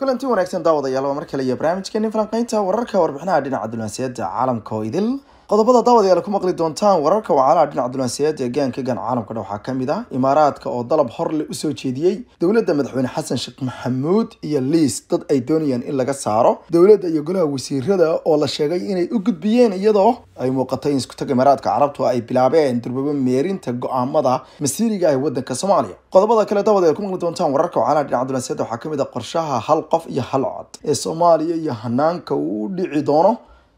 kulanti wanaagsan daawadayaal waa mar kale iyo barnaamijkeeni falanqaynta wararka warbixinaha dhinaca dunaasiyadda caalamka oo idil qodobada daawad aad ku maqli doontaan wararka wacalaha dhinaca dulansiyeed ee gaanka gaan caalamkadha waxaa kamid ah imaaraadka oo dalab horle usoo jeediyey dowladda madaxweyne xasan sheekh maxamuud iyo liis dad ay doonayaan in laga saaro dowladda iyo golaha wasiirada oo la sheegay inay u gudbiyeen iyadoo ay muuqatay in iskutaga imaaraadka carabtu ay bilaabeen durbaba meerinta go-aamada masiiriga ah ee wadanka soomaaliya qodobada kale daawad aad ku maqli doontaan wararka wacalaha dhinaca dulansiyeed waxaa kamid ah qorshaha hal qof iyo hal cod ee soomaaliya iyo hanaanka uu dhici doono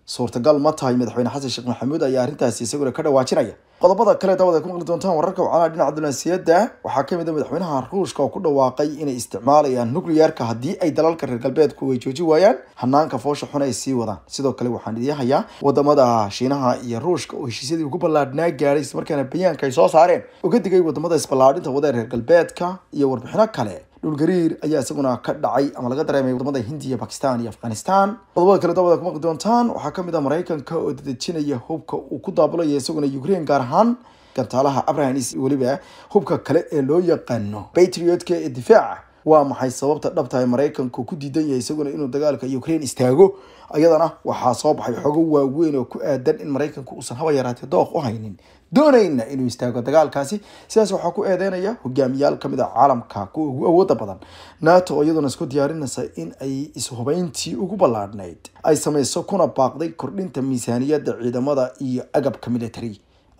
suurtagal ma tahay madaxweyne xasan sheekh maxamuud ayaa arrintaasi isaguna ka dhawaajinaya qodobada kale daawad ay ku maqli doontaan wararka wacalaha dhinaca dunansiyadda waxaa ka mid a ah madaxweynaha ruushka oo ku dhawaaqay inay isticmaalayaan nuclearka haddii ay dalalka reer galbeedku jooji waayaan hanaanka foosha xun ay sii wadaan sidoo kale waxaan idin hayaa wadamada shiinaha iyo ruushka oo heshiisyadii ugu ballaadhnaa gaaray islamarkaana bayaanka ay soo saareen uga digay wadamada isballaadhinta wadee reer galbeedka iyo warbixino kale dhulgariir ayaa isaguna ka dhacay ama laga dareemay wadamada hindiya bakistan iyo afghanistan qodobada kale dabada ku maqli doontaan waxaa kamid ah maraykanka oo dadejinaya hubka uu ku daabulaya isaguna ukraine gaar ahaan gantaalaha abrahanis weliba hubka kale ee loo yaqaano batriotka ee difaaca waa maxay sababta dhabta maraykanku ku diidan yahay isaguna inuu dagaalka ukraine istaago iyadana waxaa soo baxay xogo waaweyn oo ku aadan in maraykanku uusan haba yaraatee dooq u haynin doonayna inuu istaago dagaalkaasi sidaas waxaa ku eedeynaya hogaamiyaal kamid a ah caalamka kuwa ugu awooda badan nato oo iyaduna isku diyaarinaysa in ay ishubayntii ugu ballaadhnayd ay samayso kuna baaqday kordhinta miisaaniyadda ciidamada iyo agabka military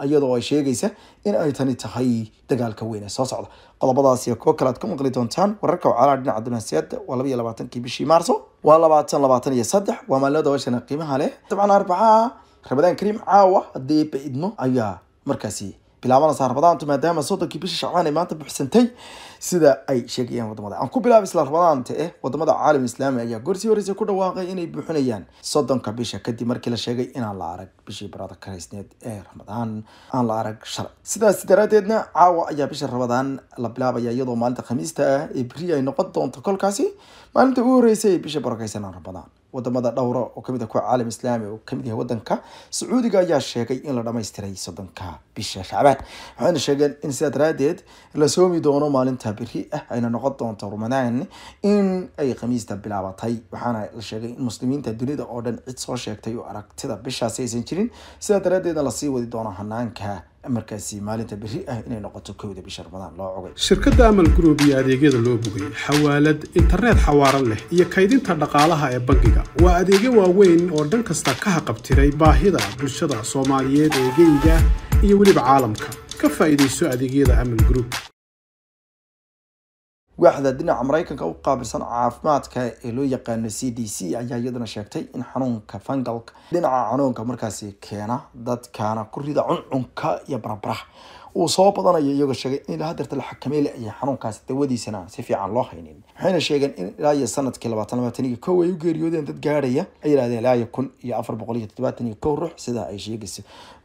iyadoo ay sheegaysa in ay tani tahay dagaalka weyn ee soo socda qodobadaas iyo kuwo kale aad ka maqli doontaan wararka wacaalaa dhinaca dunaasiyada waa laba iyo labaatankii bishii maarso waa labaatan labaatan iyo saddex waa maalmada washana qiimaha leh dabcan arbacaha rabadaan kariim caawa haddii eebba idmo ayaa markaasi bilaaban rabadaantu maadaama soddonkii bisha shacbaan ay maanta buxsantay sida ay sheegayaan wadamada aan ku bilaaba isla rabadaanta eh wadamada caalam islaami ayaa gorsii horeysa ku dhawaaqay inay buuxinayaan soddonka bisha kadib markii la sheegay inaan la arag bishii barada karaysneed ee ramadaan aan la arag shalay sidaas daraadeedna caawa ayaa bisha rabadaan la bilaabaya iyadoo maalinta khamiista ah ee beri ay noqon doonto kolkaasi maalinta u horeysa ee bisha barakaysan ramadaan wadamada dhowra oo kamid ah kuwa caalam islaami oo kamid yahay wadanka sacuudiga ayaa sheegay in la dhamaystiray soddonka bisha shacbaan waxayna sheegeen in sidaa daraadeed la soomi doono maalinta biri ah ayna noqon doonto ramadaan in ay khamiista bilaabatay waxaana la sheegay in muslimiinta dunida oo dhan cid soo sheegtay oo aragtida bishaasi aysan jirin sidaa daraadeedna lasii wadi doono hanaanka markaasi maalinta beri ah inay noqoto kowda bisha ramadaan loo cogay shirkadda amal group iyo adeegyada loo bogay xawaalad internet xawaaran leh iyo kaydinta dhaqaalaha ee bangiga waa adeegyo waaweyn oo dhan kasta ka haqabtiray baahida bulshada soomaaliyeed ee eegeyga iyo weliba caalamka ka faa'iidayso adeegyada amal group waaxda dhinaca maraykanka u qaabilsan caafimaadka ee loo yaqaano c d c ayaa iyadana sheegtay in xanuunka fangalka dhinaca xanuunka markaasi keena dadkaana ku rida cuncunka iyo barabaraha uu soo badanayo iyagoo sheegay in ilaa hadeerta la xakameyle ayay xanuunkaas dawadiisana si fiican loo haynin waxayna sheegeen in ilaa iyo sanadkii labaatan labaataniyo kow ay u geeriyoodeen dad gaadhaya ay yidhahdeen ilaa iyo kun iyo afar boqol iyo toddobaatan iyo kow ruux sidaa ay sheegayso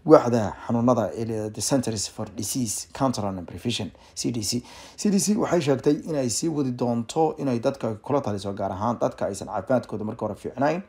waaxda xanuunada centers for disease counter and prevention c d c c d c waxay sheegtay inay sii wadi doonto inay dadka kula taliso gaar ahaan dadka aysan caafimaadkooda marka hore fiicnayn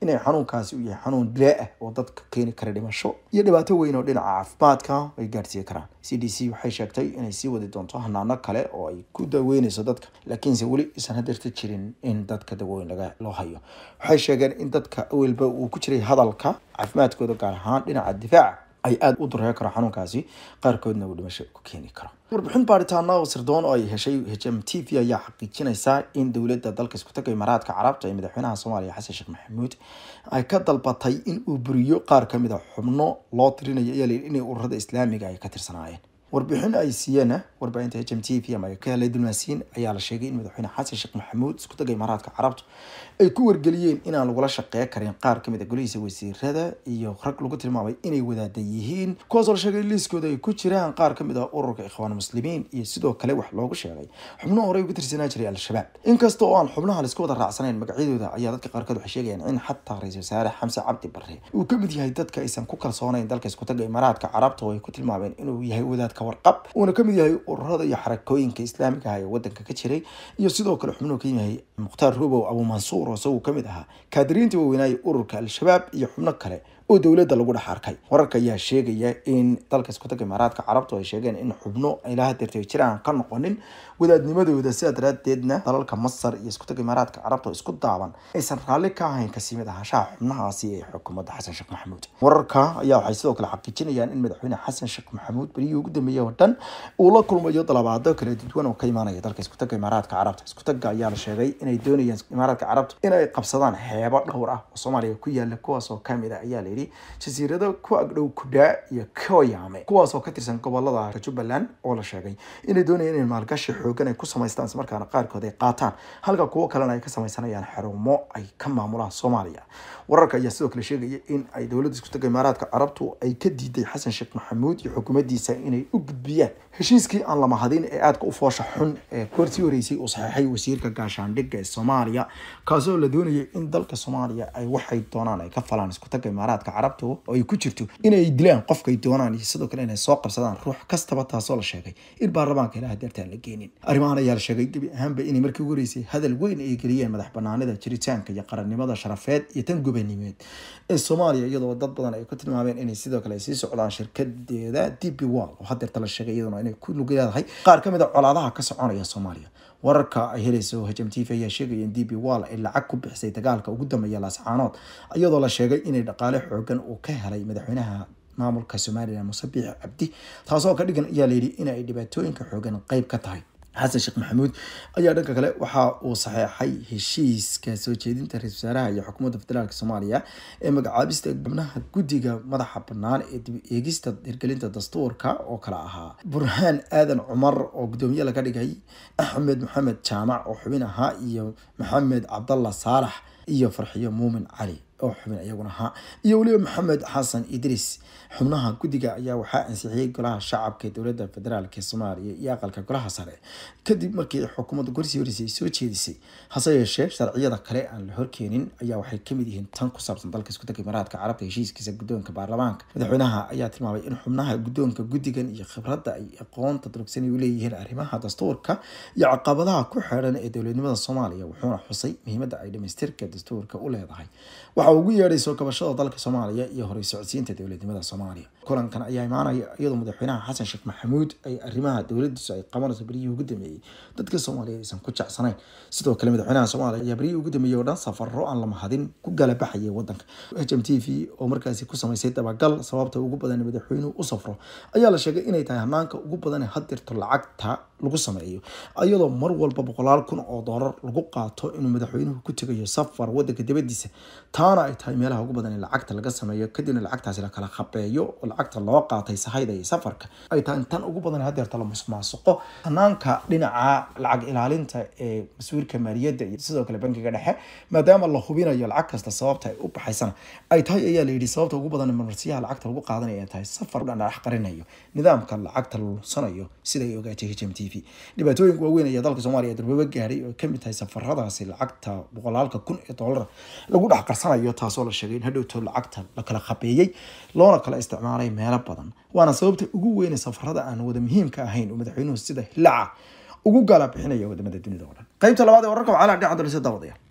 inay xanuunkaasi u yahay xanuun dilaa ah oo dadka keeni kara dhimasho iyo dhibaato weyn oo dhinaca caafimaadka ay gaarsiiye karaan c d c waxay sheegtay inay sii wadi doonto hanaano kale oo ay ku daweyneyso dadka laakiinse weli isan hadeerta jirin in dadka dawooyin loo hayo waxay sheegeen in dadka awelba uu ku jiray hadalka caafimaadkooda gaar ahaan dhinaca difaaca ay aad u durhee karo xanuunkaasi qaarkoodna uu dhimasho ku keeni karo warbixin baaritaano oo sirdoon oo ay heshay h m t v ayaa xaqiijinaysaa in dowladda dalka iskutaga imaaraadka carabta ee madaxweynaha soomaaliya xasan sheekh maxamuud ay ka dalbatay in uu buriyo qaar kamid a ah xubno loo tirinayo iyl inay ururada islaamiga ay ka tirsanaayeen warbixin ay siiyeenna warbaahinta h m t v ayaa ka helay dulmaasiin ayaa la sheegay in madaxweyne xasan sheekh maxamuud isku iskutaga imaaraadka carabta ay ku wargeliyeen inaan lagula shaqeyn karin qaar kamid a ah golihiisa wasiirada iyo rag lagu tilmaamay inay wadaadan yihiin kuwaasoo la sheegay liiskooda ay ku jiraan qaar ka mid a ah ururka ikhwaan muslimiin iyo sidoo kale wax loogu sheegay xubno horey uga tirsanaa jiray al-shabaab inkasta oo aan xubnaha laisku wada raacsanayn magacyadooda ayaa dadka qaarkood waxay sheegayaan in xataa ra-isul wasaare xamse cabdi barre uu kamid yahay dadka aysan ku kalsoonayn dalka iskutaga imaaraadka carabta oo ay ku tilmaameen inuu yahay wadaadka warqab uuna ka mid yahay ururada iyo xarakooyinka islaamiga ah ee wadanka ka jiray iyo sidoo kale xubnuhu ka yahay mukhtaar rubow abumansuur oo isagu ka mid ahaa kaadiriinta waaweynaaye ururka al-shabaab iyo xubno kale oo dowladda lagu dhex arkay wararka ayaa sheegaya in dalka iskutaga imaaraadka carabtu ay sheegeen in xubno ilaa hadeertay jiraan ka noqonin wadaadnimadooda sidaa daraadeedna dalalka masar iyo iskutaga imaaraadka carabta isku daaban aysan raalli ka ahayn kasimid ahashaha xubnahaasi ee xukuumadda xasan sheekh maxamuud wararka ayaa waxay sidoo kale xaqiijinayaan in madaxweyne xasan sheekh maxamuud beriyii ugu dambeeyey oo dhan uu la kulmayo dalabaado kala duwan oo ka imaanaya dalka iskutaga imaaraadka carabta iskutaga ayaa la sheegay inay doonayaan imaaraadka carabta inay qabsadaan heebo dhowr ah oo soomaaliya ku yaala kuwaas oo kamid a ah ayaa layidhi Kennedy, jasiirada ku agdhow Kudaa iyo Koyame, kuwaas oo ka tirsan gobolada Jubbaland oo la sheegay inay doonayaan inay maalgashi xoogan ay ku samaystaan islamarkaana qaarkood ay qaataan halka kuwo kalena ay ka samaysanayaan xarumo ay ka maamulaan Soomaaliya. wararka ayaa sidoo kale sheegaya in ay dowladda iskudaga imaaraadka carabtu ay ka diiday xasan sheekh maxamuud iyo xukuumaddiisa inay u gudbiyaan heshiiskii aan la mahadin ee aadka u foosha xun ee goortii horeysay uu saxeexay wasiirka gaashaandhigga ee soomaaliya kaasoo la doonayay in dalka soomaaliya ay waxay doonaan ay ka falaan iskudaga imaaraadka dhaqanka carabtu oo ay ku jirto inay dilaan qofkay doonaan iyo sidoo kale inay soo qabsadaan ruux kastaba taasoo la sheegay in baarlamaanka ilaa daartaan la geynin arrimahan ayaa la sheegay gebi ahaanba inay markii ugu horeysay hadal weyn ay geliyeen madax banaanida jiritaanka iyo qarannimada sharafeed iyo tan gubanimeed ee soomaaliya iyadoo dad badan ay ku tilmaameen inay sidoo kale sii socdaan shirkadeeda db wall oo hadeerta la sheegay iyaduna inay ku lug leedahay qaar ka mid a ah colaadaha ka soconaya soomaaliya wararka ay helayso h m t v ayaa sheegaya in d b wall ay lacag ku bixisay dagaalka ugu dambeeya laascaanood iyadoo la sheegay inay dhaqaale xoogan uu ka helay madaxweynaha maamulka somalilan musabiix cabdi taasoo ka dhigan ayaa layihi inay dhibaatooyinka xoogan qeyb ka tahay xasan sheekh maxamuud ayaa dhanka kale waxa uu saxeexay heshiiska soo jeedinta ra-isul wasaaraha iyo xukuumadda federaalk soomaaliya ee magacaabista xubnaha guddiga madaxa bannaan ee dib eegista hirgelinta dastuurka oo kale ahaa burhaan aadan cumar oo guddoomiye laga dhigay axmed maxamed jaamac oo xubin ahaa iyo maxamed cabdalla saalax iyo farxiyo muumin cali oo xubin iyaguna ha iyo weliba maxamed xasan idris xubnaha guddiga ayaa waxaa ansixiyey golaha shacabka ee dowladda federaalk soomaaliya iyo aqalka golaha sare kadib markii xukuumadda gorsii horeysay soo jeedisay hase yeeshee sharciyada kale aan la horkeenin ayaa waxay kamid yihiin tan ku saabsan dalka iskudanka imaaraadka carabta heshiiskiisa guddoonka baarlamaanka madaxweynaha ayaa tilmaamay in xubnaha guddoonka guddigan iyo khibradda ay aqoonta durugsan u leeyihiin arrimaha dastuurka iyo caqabadaha ku xeedhan ee dowladnimada soomaaliya wuxuuna xusay muhiimadda ay dhamaystirka dastuurka u leedahay waxa ugu yeedhay kabashada dalka soomaaliya iyo horay socodsiinta dowladnimada soomaaliya kulankan ayaa imaanaya iyadoo madaxweynaha xasan sheekh maxamuud ay arrimaha dowladiisu ay qabanayso beryihii ugu dambeeyey dadka soomaaliya aysan ku jecsanayn sidoo kale madaxweynaha soomaaliya ayaa beryihii ugu dambeeyey oo dhan safarro aan la mahadin ku galabaxayay wadanka h m t v oo markaasi ku samaysay dabagal sababta ugu badan madaxweynuhu u safro ayaa la sheegay inay tahay hanaanka ugu badan hadirto lacagta lagu sameeyo iyadoo mar walba boqolaal kun oo doolar lagu qaato inuu madaxweynuhu ku tegayo safar wadanka dibadiisa taana caqabada ay tahay meelaha ugu badan in lacagta laga sameeyo kadibna lacagtaasi lakala khabeeyo oo lacagta loo qaatay sahayda iyo safarka ay tahay tan ugu badan hadeerta la musmaasuqo hanaanka dhinaca lacag ilaalinta ee mas-uulka maaliyadda iyo sidoo kale bankiga dhexe maadaama la hubinayo lacag kasta sababta ay u baxaysana ay tahay ayaa layidhi sababta ugu badan marmarsiyaha lacagta lagu qaadanaya tahay safar dhanax qarinayo nidaamka lacagta la lunsanayo ogaatay h m t v dhibaatooyinka waaweyn ayaa dalka soomaaliya durbabe gaaray oo kamid tahay safaradaasi lacagta boqolaalka kun ee doolar lagu dhex qarsanayo iyo taasoo la sheegay in hadhowto lacagta la kala khabeeyey loona kala isticmaalay meelo badan waana sababta ugu weyne safarada aan wada muhiimka ahayn oo madaxweynuhu sida hilaca ugu gaala bixinaya wadamada dunida oo dhan qaybta labaad ee wararka waxaa la dhinaca dalisa daawadayaal